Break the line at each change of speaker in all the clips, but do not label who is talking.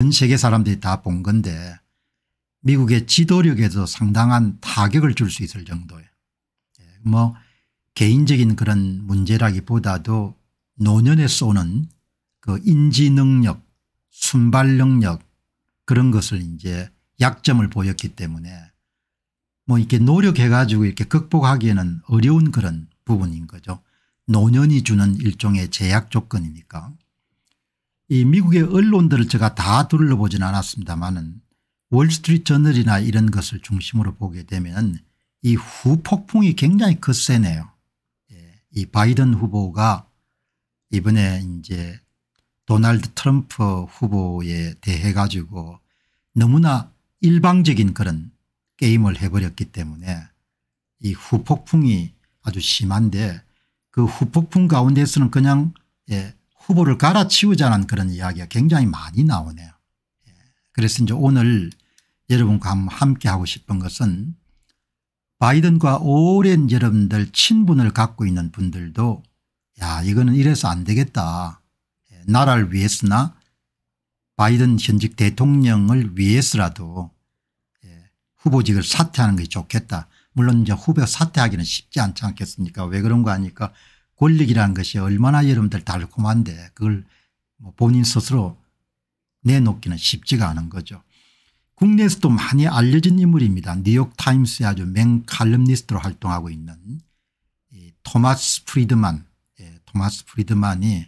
전 세계 사람들이 다 본 건데 미국의 지도력에도 상당한 타격을 줄 수 있을 정도예요. 예, 뭐 개인적인 그런 문제라기보다도 노년에 쏘는 그 인지 능력 순발 능력 그런 것을 이제 약점을 보였기 때문에 뭐 이렇게 노력해 가지고 이렇게 극복하기에는 어려운 그런 부분인 거죠. 노년이 주는 일종의 제약 조건이니까. 이 미국의 언론들을 제가 다 둘러보진 않았습니다만은 월스트리트 저널이나 이런 것을 중심으로 보게 되면 이 후폭풍이 굉장히 거세네요. 예. 이 바이든 후보가 이번에 이제 도널드 트럼프 후보에 대해 가지고 너무나 일방적인 그런 게임을 해버렸기 때문에 이 후폭풍이 아주 심한데 그 후폭풍 가운데서는 그냥 예, 후보를 갈아치우자는 그런 이야기가 굉장히 많이 나오네요. 예. 그래서 이제 오늘 여러분과 함께 하고 싶은 것은 바이든과 오랜 여러분들 친분을 갖고 있는 분들도 야 이거는 이래서 안 되겠다. 예, 나라를 위해서나 바이든 현직 대통령을 위해서라도 예, 후보직을 사퇴하는 게 좋겠다. 물론 이제 후보 사퇴하기는 쉽지 않지 않겠습니까 왜 그런 거 하니까 권력이라는 것이 얼마나 여러분들 달콤한데 그걸 뭐 본인 스스로 내놓기는 쉽지가 않은 거죠. 국내에서도 많이 알려진 인물입니다. 뉴욕타임스에 아주 맹칼럼니스트로 활동하고 있는 토마스 프리드만 예, 토마스 프리드만이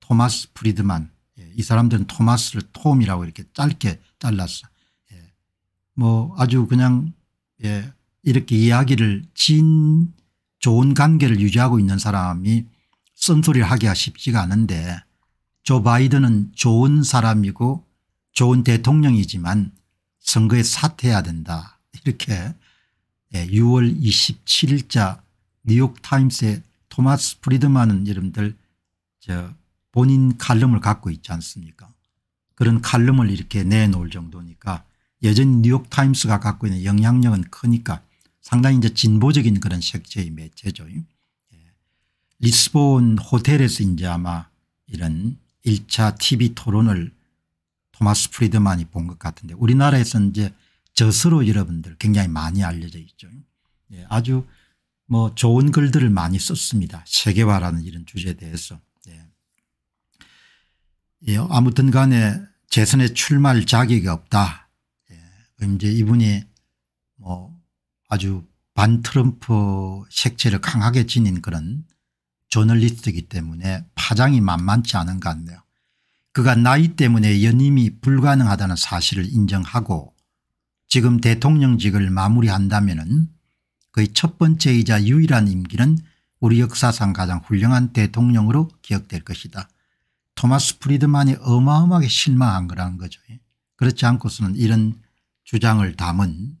토마스 프리드만 예, 이 사람들은 토마스를 톰이라고 이렇게 짧게 잘랐어. 예, 뭐 아주 그냥 예, 이렇게 이야기를 진 좋은 관계를 유지하고 있는 사람이 쓴소리를 하기가 쉽지가 않은데 조 바이든은 좋은 사람이고 좋은 대통령이지만 선거에 사퇴해야 된다 이렇게 6월 예, 27일자 뉴욕타임스의 토마스 프리드만은 여러분들 저 본인 칼럼을 갖고 있지 않습니까 그런 칼럼을 이렇게 내놓을 정도니까 여전히 뉴욕타임스가 갖고 있는 영향력은 크니까 상당히 이제 진보적인 그런 색채의 매체죠. 예. 리스본 호텔에서 이제 아마 이런 1차 TV 토론을 토마스 프리드만이 본 것 같은데 우리나라에서는 이제 저서로 여러분들 굉장히 많이 알려져 있죠. 예, 아주 뭐 좋은 글들을 많이 썼습니다. 세계화라는 이런 주제에 대해서. 예. 예, 아무튼 간에 재선에 출마할 자격이 없다. 예. 이제 이분이 뭐 아주 반 트럼프 색채를 강하게 지닌 그런 저널리스트이기 때문에 파장이 만만치 않은 것 같네요. 그가 나이 때문에 연임이 불가능하다는 사실을 인정하고 지금 대통령직을 마무리한다면 은 거의 첫 번째이자 유일한 임기는 우리 역사상 가장 훌륭한 대통령으로 기억될 것이다. 토마스 프리드만이 어마어마하게 실망한 거라는 거죠. 그렇지 않고서는 이런 주장을 담은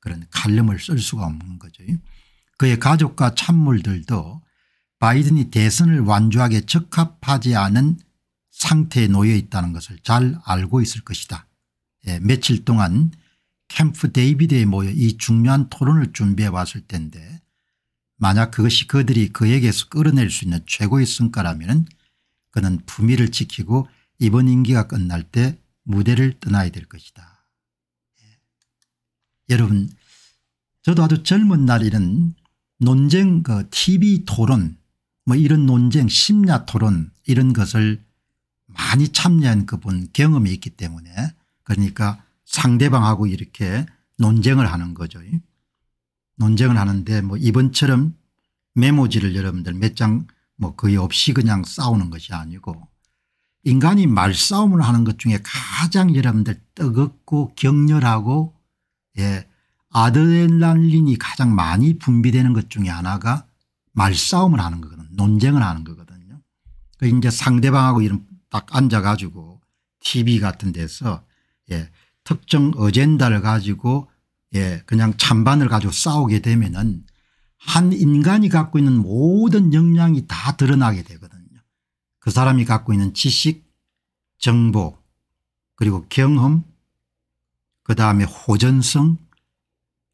그런 칼럼을 쓸 수가 없는 거죠. 그의 가족과 찬물들도 바이든이 대선을 완주하게 적합하지 않은 상태에 놓여 있다는 것을 잘 알고 있을 것이다. 예, 며칠 동안 캠프 데이비드에 모여 이 중요한 토론을 준비해 왔을 텐데 만약 그것이 그들이 그에게서 끌어낼 수 있는 최고의 성과라면 그는 품위를 지키고 이번 임기가 끝날 때 무대를 떠나야 될 것이다. 여러분 저도 아주 젊은 날에는 논쟁 그 tv 토론 뭐 이런 논쟁 심야 토론 이런 것을 많이 참여한 그분 경험이 있기 때문에 그러니까 상대방하고 이렇게 논쟁을 하는 거죠. 논쟁을 하는데 뭐 이번처럼 메모지를 여러분들 몇 장 뭐 거의 없이 그냥 싸우는 것이 아니고 인간이 말싸움을 하는 것 중에 가장 여러분들 뜨겁고 격렬하고 예. 아드레날린이 가장 많이 분비되는 것 중에 하나가 말싸움을 하는 거거든요. 논쟁을 하는 거거든요. 그 이제 상대방하고 이런 딱 앉아가지고 TV 같은 데서 예, 특정 어젠다를 가지고 예, 그냥 찬반을 가지고 싸우게 되면은 한 인간이 갖고 있는 모든 역량이 다 드러나게 되거든요. 그 사람이 갖고 있는 지식, 정보, 그리고 경험, 그다음에 호전성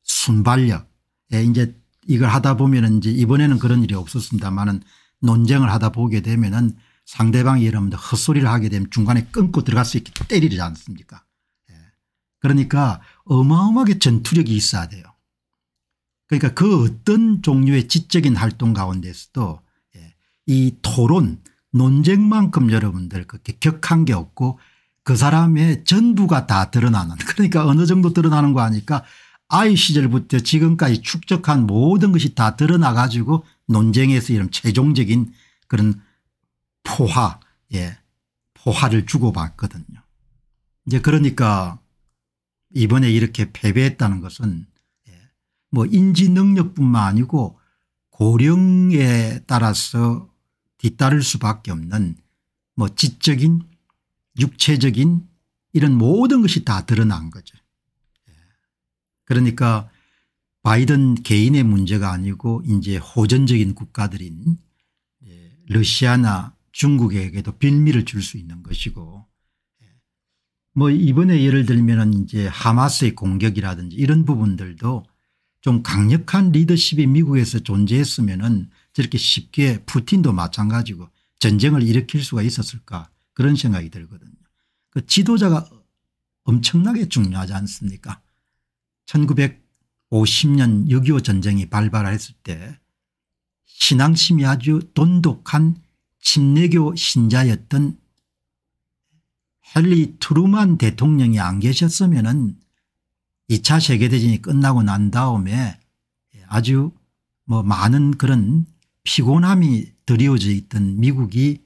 순발력에 이제 이걸 하다 보면은 이제 이번에는 그런 일이 없었습니다만은 논쟁을 하다 보게 되면은 상대방이 여러분들 헛소리를 하게 되면 중간에 끊고 들어갈 수 있게 때리지 않습니까 예. 그러니까 어마어마하게 전투력이 있어야 돼요. 그러니까 그 어떤 종류의 지적인 활동 가운데서도 예. 이 토론 논쟁만큼 여러분들 그렇게 격한 게 없고 그 사람의 전부가 다 드러나는 그러니까 어느 정도 드러나는 거 아니까 아이 시절부터 지금까지 축적한 모든 것이 다 드러나 가지고 논쟁에서 이런 최종적인 그런 포화 예 포화를 주고받거든요. 이제 그러니까 이번에 이렇게 패배했다는 것은 예, 뭐 인지 능력뿐만 아니고 고령에 따라서 뒤따를 수밖에 없는 뭐 지적인 육체적인 이런 모든 것이 다 드러난 거죠. 예. 그러니까 바이든 개인의 문제가 아니고 이제 호전적인 국가들인 예, 러시아나 중국에게도 빌미를 줄 수 있는 것이고 예. 뭐 이번에 예를 들면 이제 하마스의 공격이라든지 이런 부분들도 좀 강력한 리더십이 미국에서 존재했으면 저렇게 쉽게 푸틴도 마찬가지고 전쟁을 일으킬 수가 있었을까 그런 생각이 들거든요. 그 지도자가 엄청나게 중요하지 않습니까 1950년 6.25 전쟁이 발발했을 때 신앙심이 아주 돈독한 침례교 신자였던 헨리 트루만 대통령이 안 계셨으면 2차 세계대전이 끝나고 난 다음에 아주 뭐 많은 그런 피곤함이 드리워져 있던 미국이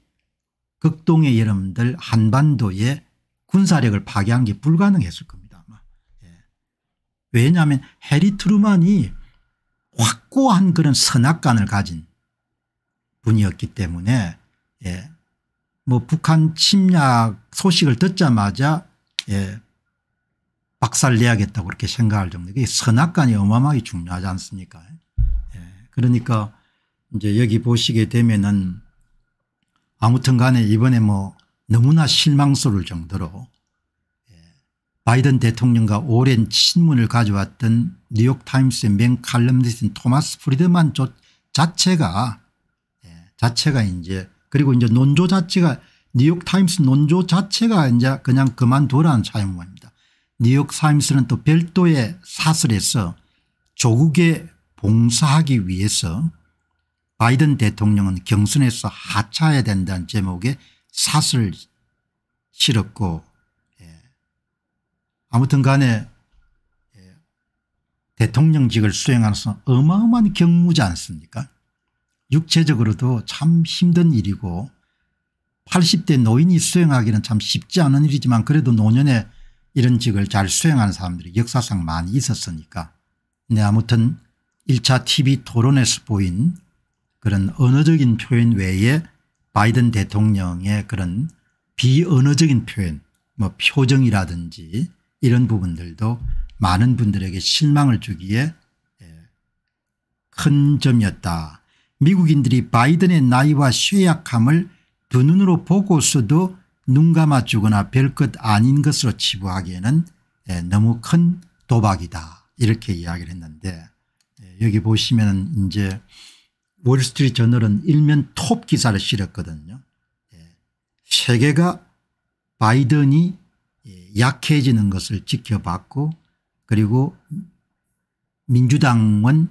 극동의 여러분들 한반도에 군사력을 파괴한 게 불가능했을 겁니다. 아마. 예. 왜냐하면 해리 트루만이 확고한 그런 선악관을 가진 분이었기 때문에 예. 뭐 북한 침략 소식을 듣자마자 예. 박살 내야겠다고 그렇게 생각할 정도 이 선악관이 어마어마하게 중요하지 않습니까 예. 그러니까 이제 여기 보시게 되면은 아무튼 간에 이번에 뭐 너무나 실망스러울 정도로 예, 바이든 대통령과 오랜 친문을 가져왔던 뉴욕타임스의 맹칼럼니스트 토마스 프리드만 자체가 예, 자체가 이제 그리고 이제 논조 자체가 뉴욕타임스 논조 자체가 이제 그냥 그만두라는 사용입니다. 뉴욕타임스는 또 별도의 사설에서 조국에 봉사하기 위해서 바이든 대통령은 경선에서 하차해야 된다는 제목의 사슬 실었고 예. 아무튼 간에 예. 대통령직을 수행하면서 어마어마한 경무지 않습니까 육체적으로도 참 힘든 일이고 80대 노인이 수행하기는 참 쉽지 않은 일이지만 그래도 노년에 이런 직을 잘 수행하는 사람들이 역사상 많이 있었으니까. 네 아무튼 1차 TV 토론에서 보인 그런 언어적인 표현 외에 바이든 대통령의 그런 비언어적인 표현 뭐 표정이라든지 이런 부분들도 많은 분들에게 실망을 주기에 예, 큰 점이었다. 미국인들이 바이든의 나이와 쇠약함을 두 눈으로 보고서도 눈 감아 주거나 별것 아닌 것으로 치부하기에는 예, 너무 큰 도박이다 이렇게 이야기를 했는데 예, 여기 보시면 이제 월스트리트 저널은 일면 톱 기사를 실었거든요. 예. 세계가 바이든이 예, 약해지는 것을 지켜봤고 그리고 민주당은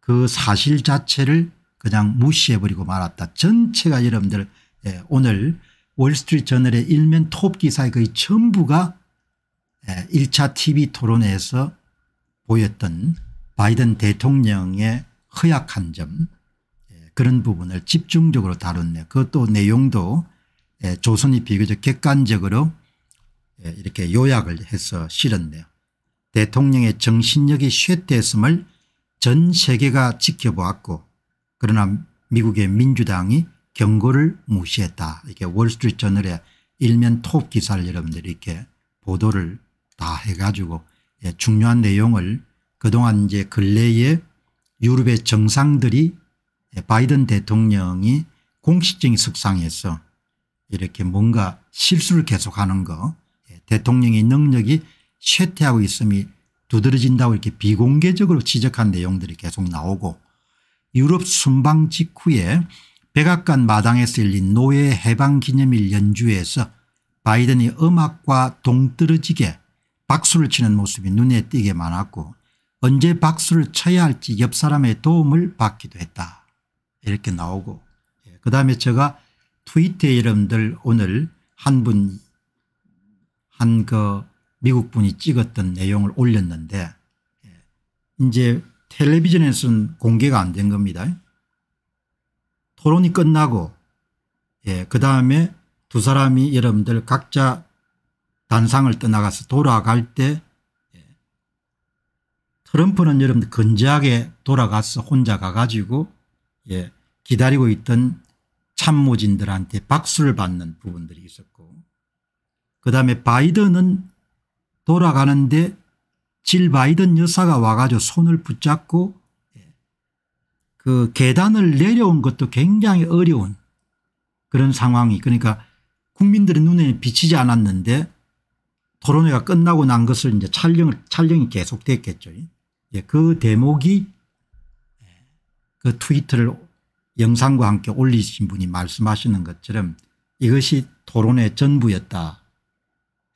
그 사실 자체를 그냥 무시해버리고 말았다. 전체가 여러분들 예, 오늘 월스트리트 저널의 일면 톱 기사의 거의 전부가 1차 TV 토론에서 보였던 바이든 대통령의 허약한 점 그런 부분을 집중적으로 다뤘네요. 그것도 내용도 예, 조선이 비교적 객관적으로 예, 이렇게 요약을 해서 실었네요. 대통령의 정신력이 쇠퇴했음을 전 세계가 지켜보았고 그러나 미국의 민주당이 경고를 무시했다. 이게 월스트리트저널의 일면 톱 기사를 여러분들이 렇게 보도를 다 해가지고 예, 중요한 내용을 그동안 이제 근래에 유럽의 정상들이 예, 바이든 대통령이 공식적인 석상에서 이렇게 뭔가 실수를 계속하는 거 예, 대통령의 능력이 쇠퇴하고 있음이 두드러진다고 이렇게 비공개적으로 지적한 내용들이 계속 나오고 유럽 순방 직후에 백악관 마당에서 열린 노예 해방 기념일 연주에서 바이든이 음악과 동떨어지게 박수를 치는 모습이 눈에 띄게 많았고 언제 박수를 쳐야 할지 옆 사람의 도움을 받기도 했다. 이렇게 나오고 예. 그다음에 제가 트위터에 여러분들 오늘 한 분한 그 미국 분이 찍었던 내용을 올렸는데 예. 이제 텔레비전에서는 공개가 안 된 겁니다. 토론이 끝나고 예, 그 다음에 두 사람이 여러분들 각자 단상을 떠나가서 돌아갈 때 예, 트럼프는 여러분들 건재하게 돌아가서 혼자 가가지고 예, 기다리고 있던 참모진들한테 박수를 받는 부분들이 있었고 그다음에 바이든은 돌아가는데 질 바이든 여사가 와가지고 손을 붙잡고 예, 그 계단을 내려온 것도 굉장히 어려운 그런 상황이 그러니까 국민들의 눈에 비치지 않았는데 토론회가 끝나고 난 것을 이제 촬영을 촬영이 계속됐겠죠. 예, 그 대목이 그 트위터를 영상과 함께 올리신 분이 말씀하시는 것처럼 이것이 토론의 전부였다.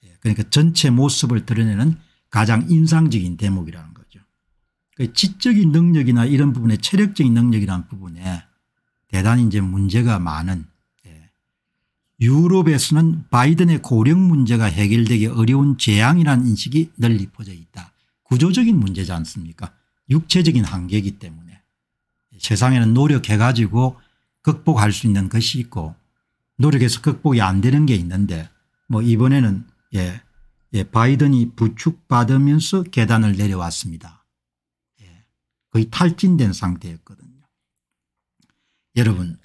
예, 그러니까 전체 모습을 드러내는 가장 인상적인 대목이라는 거죠. 그 지적인 능력이나 이런 부분에 체력적인 능력이라는 부분에 대단히 이제 문제가 많은 예, 유럽에서는 바이든의 고령 문제가 해결되기 어려운 재앙이라는 인식이 널리 퍼져 있다. 구조적인 문제지 않습니까 육체적인 한계이기 때문에. 세상에는 노력해 가지고 극복할 수 있는 것이 있고 노력해서 극복이 안 되는 게 있는데 뭐 이번에는 예, 예 바이든이 부축받으면서 계단을 내려왔습니다. 예, 거의 탈진된 상태였거든요. 여러분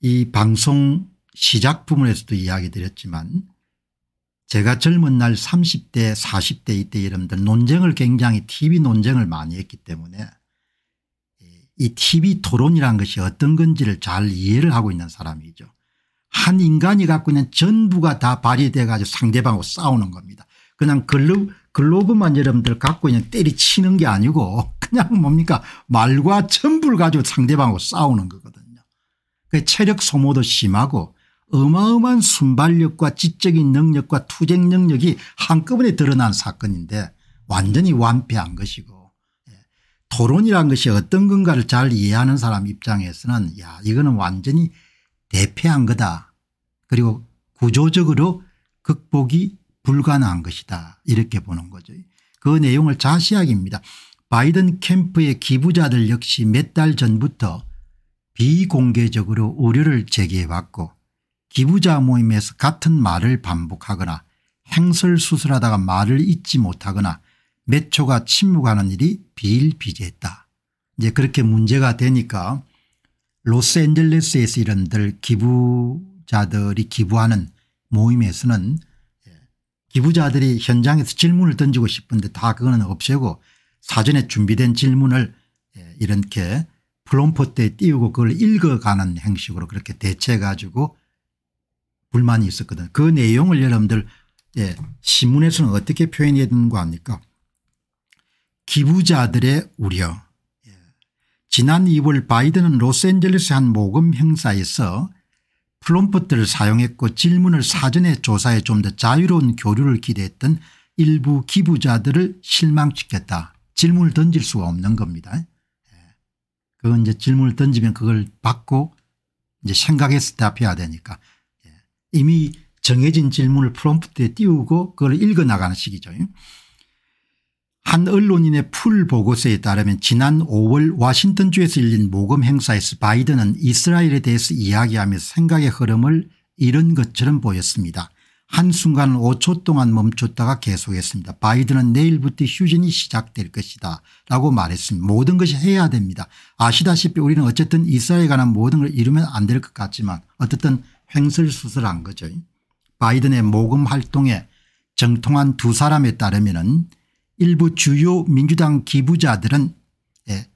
이 방송 시작 부분에서도 이야기 드렸지만 제가 젊은 날 30대 40대 이때 여러분들 논쟁을 굉장히 tv 논쟁을 많이 했기 때문에 이 TV 토론이라는 것이 어떤 건지를 잘 이해를 하고 있는 사람이죠. 한 인간이 갖고 있는 전부가 다 발휘돼 가지고 상대방하고 싸우는 겁니다. 그냥 글로, 글로브만 여러분들 갖고 있는 때리치는 게 아니고 그냥 뭡니까 말과 전부를 가지고 상대방하고 싸우는 거거든요. 그 체력 소모도 심하고 어마어마한 순발력과 지적인 능력과 투쟁 능력이 한꺼번에 드러난 사건인데 완전히 완패한 것이고 토론이란 것이 어떤 건가를 잘 이해하는 사람 입장에서는 야 이거는 완전히 대패한 거다. 그리고 구조적으로 극복이 불가능한 것이다 이렇게 보는 거죠. 그 내용을 자세하게입니다. 바이든 캠프의 기부자들 역시 몇 달 전부터 비공개적으로 우려를 제기해왔고 기부자 모임에서 같은 말을 반복하거나 행설수술하다가 말을 잊지 못하거나 몇 초가 침묵하는 일이 비일비재했다. 이제 그렇게 문제가 되니까 로스앤젤레스에서 이런들 기부자들이 기부하는 모임에서는 예, 기부자들이 현장에서 질문을 던지고 싶은데 다 그거는 없애고 사전에 준비된 질문을 예, 이렇게 플롬포트 띄우고 그걸 읽어가는 형식으로 그렇게 대체해 가지고 불만이 있었거든. 그 내용을 여러분들 예, 신문에서는 어떻게 표현해야 되는 거 아닙니까 기부자들의 우려 예. 지난 2월 바이든은 로스앤젤레스한 모금 행사에서 플롬프트를 사용했고 질문을 사전에 조사해 좀 더 자유로운 교류를 기대했던 일부 기부자들을 실망시켰다. 질문을 던질 수가 없는 겁니다. 예. 그건 이제 질문을 던지면 그걸 받고 이제 생각해서 답해야 되니까 예. 이미 정해진 질문을 프롬프트에 띄우고 그걸 읽어나가는 식이죠. 한 언론인의 풀 보고서에 따르면 지난 5월 워싱턴주에서 열린 모금 행사에서 바이든은 이스라엘에 대해서 이야기하며 생각의 흐름을 잃은 것처럼 보였습니다. 한순간 5초 동안 멈췄다가 계속했습니다. 바이든은 내일부터 휴전이 시작될 것이다 라고 말했습니다. 모든 것이 해야 됩니다. 아시다시피 우리는 어쨌든 이스라엘에 관한 모든 걸잃으면안 될 것 같지만 어쨌든 횡설수설한 거죠. 바이든의 모금 활동에 정통한 두 사람에 따르면 은 일부 주요 민주당 기부자들은 예,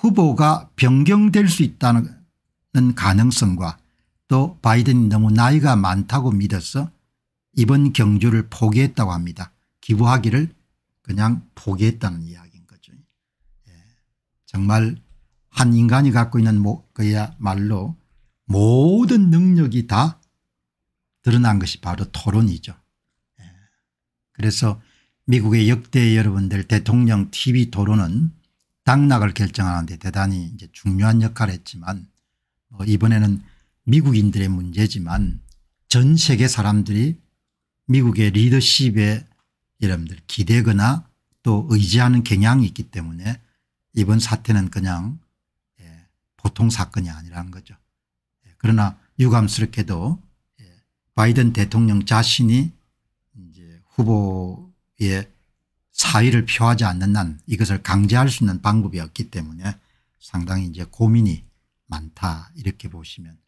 후보가 변경될 수 있다는 가능성과 또 바이든이 너무 나이가 많다고 믿어서 이번 경주를 포기했다고 합니다. 기부하기를 그냥 포기했다는 이야기인 거죠. 예, 정말 한 인간이 갖고 있는 뭐 그야말로 모든 능력이 다 드러난 것이 바로 토론이죠. 예, 그래서 미국의 역대 여러분들 대통령 TV 토론은 당락을 결정하는데 대단히 이제 중요한 역할을 했지만 뭐 이번에는 미국인들의 문제지만 전 세계 사람들이 미국의 리더십에 여러분들 기대거나 또 의지하는 경향이 있기 때문에 이번 사태는 그냥 예, 보통 사건이 아니라는 거죠. 예, 그러나 유감스럽게도 예, 바이든 대통령 자신이 이제 후보 예, 사의를 표하지 않는 난 이것을 강제할 수 있는 방법이 없기 때문에 상당히 이제 고민이 많다 이렇게 보시면